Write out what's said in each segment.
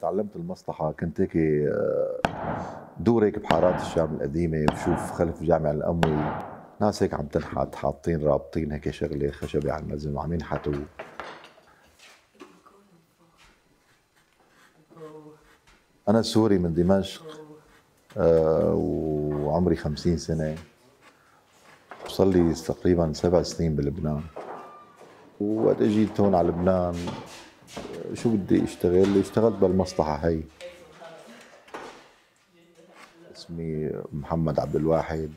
تعلمت المصلحة كنت هيك آه، دور هيك بحارات الشام القديمة بشوف خلف جامع الأموي ناس هيك عم تنحت حاطين رابطين هيك شغلة خشبة على النزم وعم ينحتوا أنا سوري من دمشق آه، وعمري خمسين سنة صار لي تقريبا سبع سنين بلبنان وقت اجيت هون على لبنان شو بدي اشتغل اشتغلت بالمصلحة هي اسمي محمد عبد الواحد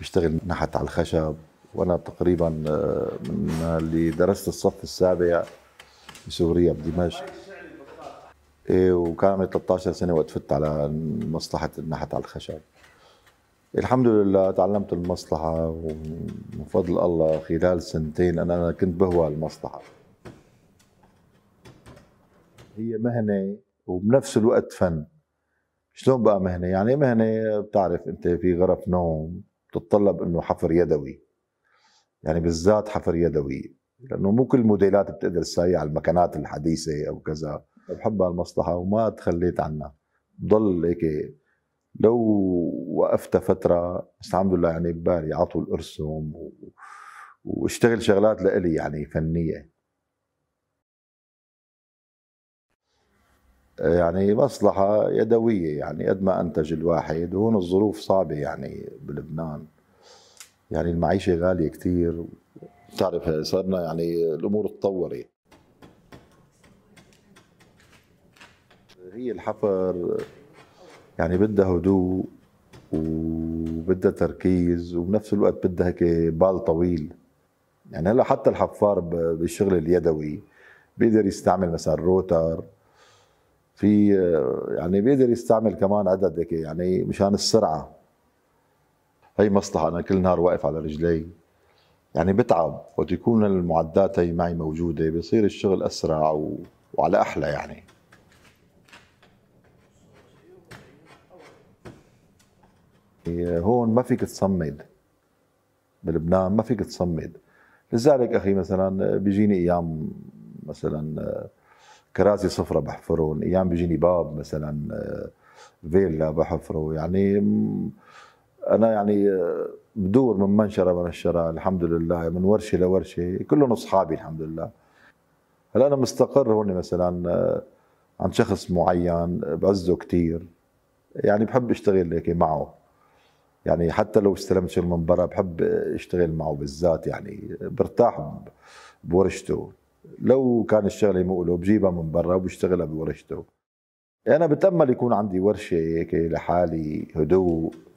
بشتغل نحت على الخشب وانا تقريبا آه، من اللي درست الصف السابع بسوريا بدمشق إيه وكان عمري 13 سنه وقت فت على مصلحه النحت على الخشب الحمد لله تعلمت المصلحه ومن فضل الله خلال سنتين انا كنت بهوى المصلحه هي مهنه وبنفس الوقت فن شلون بقى مهنه يعني مهنه بتعرف انت في غرف نوم بتتطلب انه حفر يدوي يعني بالذات حفر يدوي لانه مو كل الموديلات بتقدر تساوي على المكنات الحديثه او كذا بحب هالمصلحه وما تخليت عنها بضل هيك لو وقفتها فتره بس الحمد لله يعني ببالي على طول ارسم و... واشتغل شغلات لإلي يعني فنيه يعني مصلحة يدوية يعني قد ما أنتج الواحد وهون الظروف صعبة يعني بلبنان يعني المعيشة غالية كتير بتعرف صرنا يعني الأمور تطورت هي الحفر يعني بدها هدوء وبدها تركيز وبنفس الوقت بدها هيك بال طويل يعني هلا حتى الحفار بالشغل اليدوي بيقدر يستعمل مثلا روتر في آه، يعني بيقدر يستعمل كمان عدد هيك يعني مشان السرعه هي مصلحه انا كل نهار واقف على رجلي يعني بتعب وقت يكون المعدات هي معي موجوده بيصير الشغل اسرع و... وعلى احلى يعني هون ما فيك تصمد بلبنان ما فيك تصمد لذلك اخي مثلا بيجيني ايام مثلا آه، كراسي صفرة بحفرهم ايام بيجيني باب مثلا آه، فيلا بحفره يعني انا يعني آه، بدور من منشره منشره الحمد لله من ورشه لورشه كلهم اصحابي الحمد لله هلا انا مستقر هون مثلا آه، عند شخص معين بعزه كثير يعني بحب اشتغل هيك معه يعني حتى لو استلمت شغل من برا بحب اشتغل معه بالذات يعني برتاح بورشته لو كان الشغله مو له بجيبها من برا وبشتغلها بورشته انا بتامل يكون عندي ورشه هيك لحالي هدوء